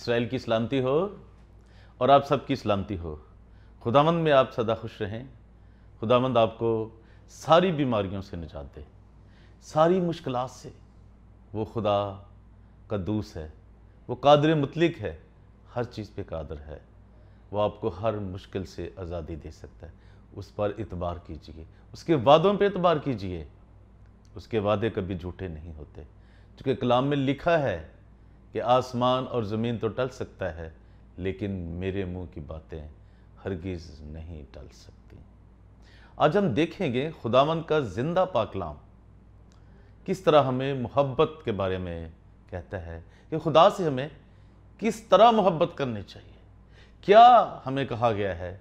اسرائیل کی سلامتی ہو اور آپ سب کی سلامتی ہو خدا مند میں آپ سدا خوش رہیں خدا مند آپ کو ساری بیماریوں سے نجات دے ساری مشکلات سے وہ خدا قدوس ہے وہ قادر مطلق ہے ہر چیز پہ قادر ہے وہ آپ کو ہر مشکل سے آزادی دے سکتا ہے اس پر اعتبار کیجئے اس کے وعدوں پہ اعتبار کیجئے اس کے وعدے کبھی جھوٹے نہیں ہوتے چونکہ کلام میں لکھا ہے کہ آسمان اور زمین تو ٹل سکتا ہے لیکن میرے منہ کی باتیں ہرگز نہیں ٹل سکتی آج ہم دیکھیں گے خداون کا زندہ پاکلام کس طرح ہمیں محبت کے بارے میں کہتا ہے کہ خدا سے ہمیں کس طرح محبت کرنی چاہیے کیا ہمیں کہا گیا ہے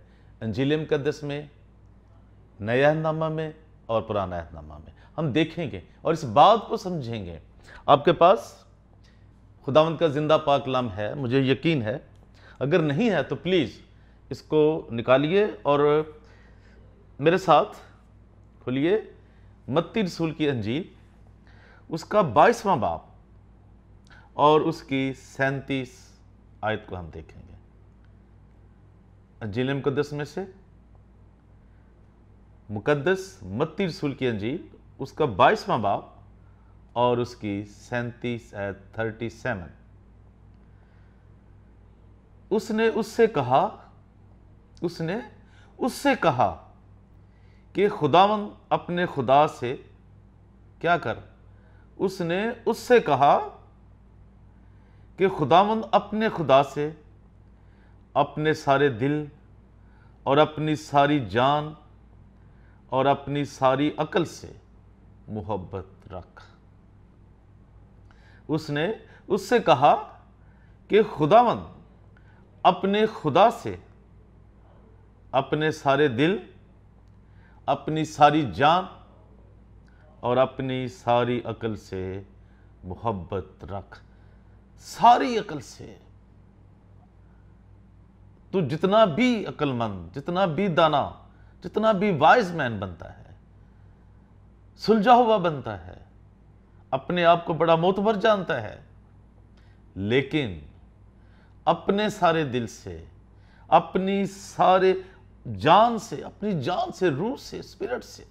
انجیل مقدس میں عہد اہنامہ میں اور پرانا نامہ میں ہم دیکھیں گے اور اس بات کو سمجھیں گے آپ کے پاس خداوند کا زندہ پاک لام ہے مجھے یقین ہے اگر نہیں ہے تو پلیز اس کو نکالیے اور میرے ساتھ کھولیے متی رسول کی انجیل اس کا بائیسواں باپ اور اس کی سینتیس آیت کو ہم دیکھیں گے انجیل مقدس میں سے مقدس متی رسول کی انجیل اس کا بائیسواں باپ اور اس کی سینتیس ایت تھرٹی سیون اس نے اس سے کہا اس نے اس سے کہا کہ خداون اپنے خدا سے کیا کر اس نے اس سے کہا کہ خداون اپنے خدا سے اپنے سارے دل اور اپنی ساری جان اور اپنی ساری عقل سے محبت رکھ اس نے اس سے کہا کہ خداوند اپنے خدا سے اپنے سارے دل اپنی ساری جان اور اپنی ساری عقل سے محبت رکھ ساری عقل سے تو جتنا بھی عقل مند جتنا بھی دانا جتنا بھی وائز مین بنتا ہے سلجھا ہوا بنتا ہے اپنے آپ کو بڑا موتبر جانتا ہے لیکن اپنے سارے دل سے اپنی سارے جان سے اپنی جان سے روح سے اسپرٹ سے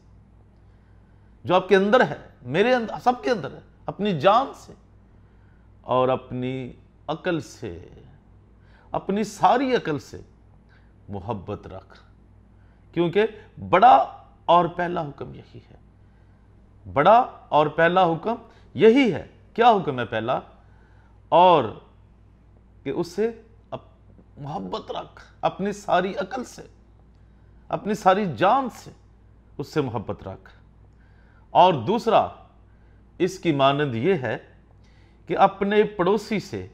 جو آپ کے اندر ہے میرے اندر سب کے اندر ہے اپنی جان سے اور اپنی عقل سے اپنی ساری عقل سے محبت رکھ کیونکہ بڑا اور پہلا حکم یہی ہے بڑا اور پہلا حکم یہی ہے کیا حکم ہے پہلا اور کہ اس سے محبت رکھ اپنی ساری عقل سے اپنی ساری جان سے اس سے محبت رکھ اور دوسرا اس کی مانند یہ ہے کہ اپنے پڑوسی سے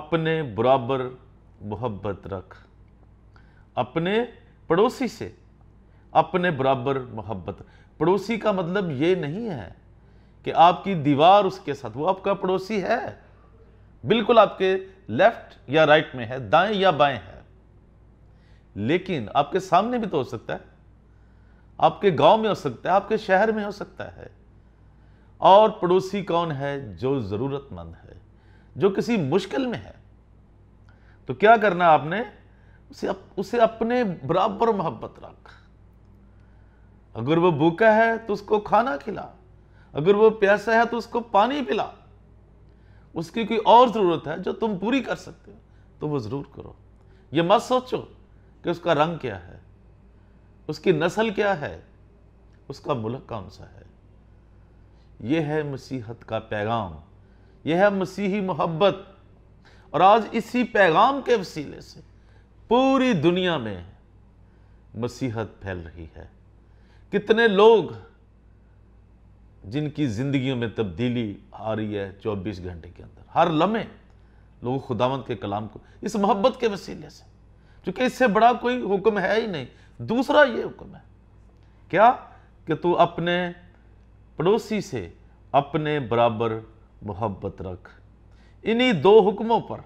اپنے برابر محبت رکھ اپنے پڑوسی سے اپنے برابر محبت رکھ پڑوسی کا مطلب یہ نہیں ہے کہ آپ کی دیوار اس کے ساتھ وہ آپ کا پڑوسی ہے بالکل آپ کے لیفٹ یا رائٹ میں ہے دائیں یا بائیں ہے لیکن آپ کے سامنے بھی تو ہو سکتا ہے آپ کے گاؤں میں ہو سکتا ہے آپ کے شہر میں ہو سکتا ہے اور پڑوسی کون ہے جو ضرورت مند ہے جو کسی مشکل میں ہے تو کیا کرنا آپ نے اسے اپنے برابر محبت رکھ اگر وہ بھوکا ہے تو اس کو کھانا کھلا اگر وہ پیاسا ہے تو اس کو پانی پلا اس کی کوئی اور ضرورت ہے جو تم پوری کر سکتے ہو تو وہ ضرور کرو یہ مت سوچو کہ اس کا رنگ کیا ہے اس کی نسل کیا ہے اس کا ملک کون سا ہے یہ ہے مسیحت کا پیغام یہ ہے مسیحی محبت اور آج اسی پیغام کے وسیلے سے پوری دنیا میں مسیحت پھیل رہی ہے کتنے لوگ جن کی زندگیوں میں تبدیلی آ رہی ہے چوبیس گھنٹے کے اندر ہر لمحے لوگ خداوند کے کلام کو اس محبت کے وسیلے سے چونکہ اس سے بڑا کوئی حکم ہے ہی نہیں دوسرا یہ حکم ہے کیا کہ تو اپنے پڑوسی سے اپنے برابر محبت رکھ انہی دو حکموں پر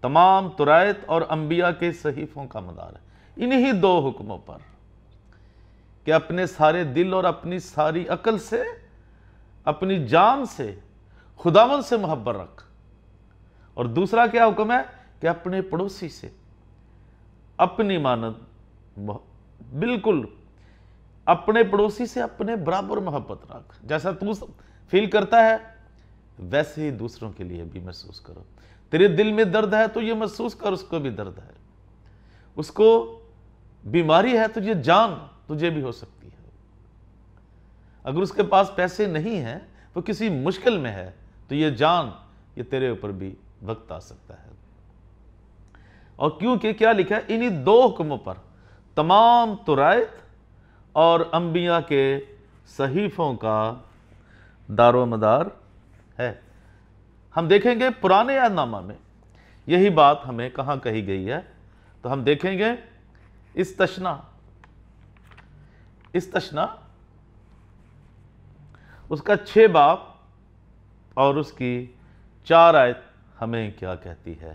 تمام ترائت اور انبیاء کے صحیفوں کا مدار ہے انہی دو حکموں پر کہ اپنے سارے دل اور اپنی ساری عقل سے اپنی جان سے خداون سے محبت رکھ اور دوسرا کیا حکم ہے کہ اپنے پڑوسی سے اپنی مانند بالکل اپنے پڑوسی سے اپنے برابر محبت رکھ جیسا تو فیل کرتا ہے ویسے ہی دوسروں کے لیے بھی محسوس کرو تیرے دل میں درد ہے تو یہ محسوس کر اس کو بھی درد ہے اس کو بیماری ہے تو یہ جان تجھے بھی ہو سکتی ہے اگر اس کے پاس پیسے نہیں ہیں وہ کسی مشکل میں ہے تو یہ جان یہ تیرے اوپر بھی وقت آ سکتا ہے اور کیونکہ کیا لکھا ہے انہی دو حکموں پر تمام ترائت اور انبیاء کے صحیفوں کا دار و مدار ہے ہم دیکھیں گے پرانے یا نامہ میں یہی بات ہمیں کہاں کہی گئی ہے تو ہم دیکھیں گے اس تشنا استشنا اس کا چھ باپ اور اس کی چار آیت ہمیں کیا کہتی ہے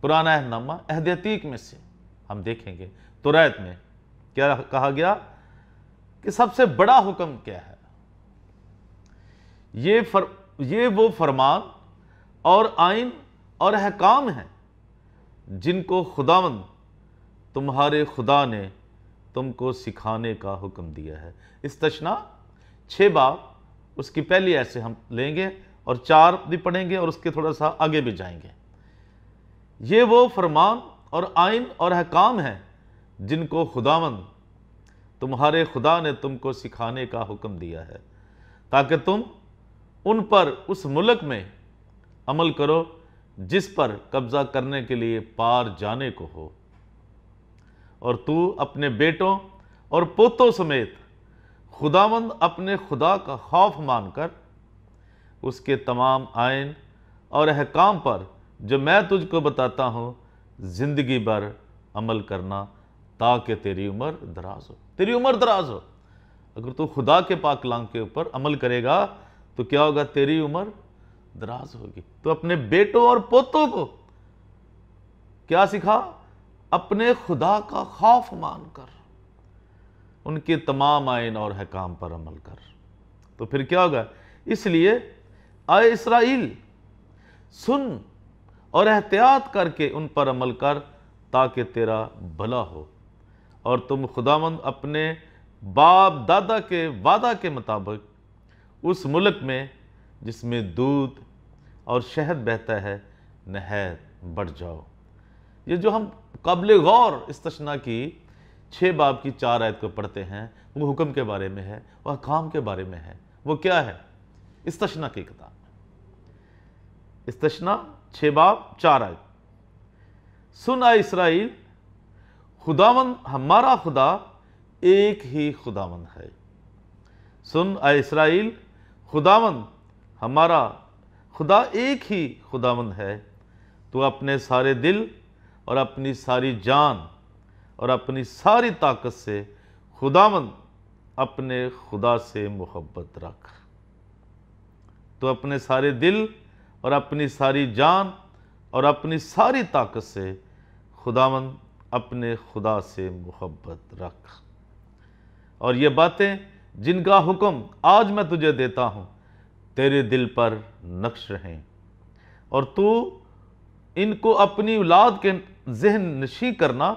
پرانا احنامہ اہدیتیق میں سے ہم دیکھیں گے تو ریت میں کیا کہا گیا کہ سب سے بڑا حکم کیا ہے یہ فر یہ وہ فرمان اور آئین اور احکام ہیں جن کو خداون تمہارے خدا نے تم کو سکھانے کا حکم دیا ہے استشنا چھ باب اس کی پہلی ایسے ہم لیں گے اور چار بھی پڑھیں گے اور اس کے تھوڑا سا آگے بھی جائیں گے یہ وہ فرمان اور آئین اور حکام ہیں جن کو خدا تمہارے خدا نے تم کو سکھانے کا حکم دیا ہے تاکہ تم ان پر اس ملک میں عمل کرو جس پر قبضہ کرنے کے لیے پار جانے کو ہو اور تو اپنے بیٹوں اور پوتوں سمیت خداوند اپنے خدا کا خوف مان کر اس کے تمام آئین اور احکام پر جو میں تجھ کو بتاتا ہوں زندگی بھر عمل کرنا تاکہ تیری عمر دراز ہو تیری عمر دراز ہو اگر تو خدا کے پاک لانگ کے اوپر عمل کرے گا تو کیا ہوگا تیری عمر دراز ہوگی تو اپنے بیٹوں اور پوتوں کو کیا سکھا اپنے خدا کا خوف مان کر ان کے تمام آئین اور حکام پر عمل کر تو پھر کیا ہوگا اس لیے آئے اسرائیل سن اور احتیاط کر کے ان پر عمل کر تاکہ تیرا بھلا ہو اور تم خدا مند اپنے باپ دادا کے وعدہ کے مطابق اس ملک میں جس میں دودھ اور شہد بہتا ہے نہایت بڑھ جاؤ یہ جو ہم قابل غور استثنا کی چھ باب کی چار آیت کو پڑھتے ہیں وہ حکم کے بارے میں ہے وہ حکام کے بارے میں ہے وہ کیا ہے استشنا کی کتاب استشنا چھ باب چار آیت سن آئے اسرائیل خداون ہمارا خدا ایک ہی خداون ہے سن آئے اسرائیل خداون ہمارا خدا ایک ہی خداون ہے تو اپنے سارے دل اور اپنی ساری جان اور اپنی ساری طاقت سے خدا من اپنے خدا سے محبت رکھ تو اپنے سارے دل اور اپنی ساری جان اور اپنی ساری طاقت سے خدا من اپنے خدا سے محبت رکھ اور یہ باتیں جن کا حکم آج میں تجھے دیتا ہوں تیرے دل پر نقش رہیں اور تو ان کو اپنی اولاد کے ذہن نشی کرنا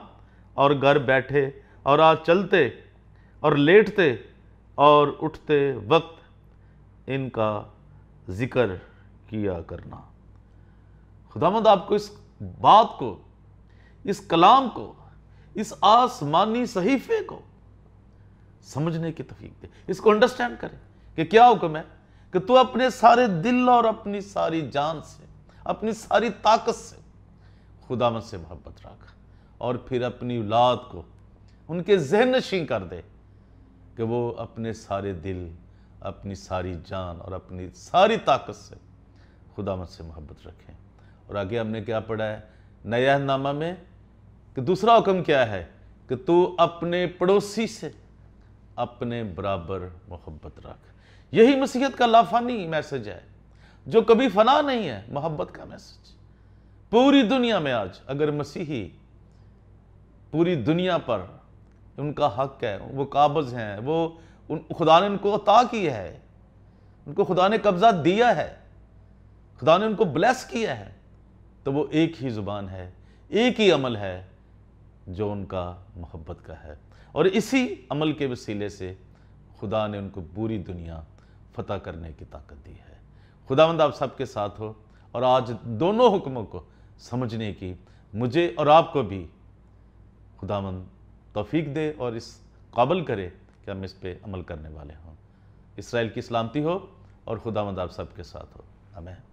اور گھر بیٹھے اور آج چلتے اور لیٹتے اور اٹھتے وقت ان کا ذکر کیا کرنا خدا مند آپ کو اس بات کو اس کلام کو اس آسمانی صحیفے کو سمجھنے کی تفیق دے اس کو انڈرسٹینڈ کریں کہ کیا حکم ہے کہ تو اپنے سارے دل اور اپنی ساری جان سے اپنی ساری طاقت سے خدا مت سے محبت رکھ اور پھر اپنی اولاد کو ان کے ذہن نشین کر دے کہ وہ اپنے سارے دل اپنی ساری جان اور اپنی ساری طاقت سے خدا مت سے محبت رکھیں اور آگے ہم نے کیا پڑھا ہے نیا نامہ میں کہ دوسرا حکم کیا ہے کہ تو اپنے پڑوسی سے اپنے برابر محبت رکھ یہی مسیحت کا لافانی میسج ہے جو کبھی فنا نہیں ہے محبت کا میسج پوری دنیا میں آج اگر مسیحی پوری دنیا پر ان کا حق ہے وہ قابض ہیں وہ ان خدا نے ان کو عطا کیا ہے ان کو خدا نے قبضہ دیا ہے خدا نے ان کو بلیس کیا ہے تو وہ ایک ہی زبان ہے ایک ہی عمل ہے جو ان کا محبت کا ہے اور اسی عمل کے وسیلے سے خدا نے ان کو پوری دنیا فتح کرنے کی طاقت دی ہے خدا مند آپ سب کے ساتھ ہو اور آج دونوں حکموں کو سمجھنے کی مجھے اور آپ کو بھی خدا مند توفیق دے اور اس قابل کرے کہ ہم اس پہ عمل کرنے والے ہوں اسرائیل کی سلامتی ہو اور خدا مند آپ سب کے ساتھ ہو آمین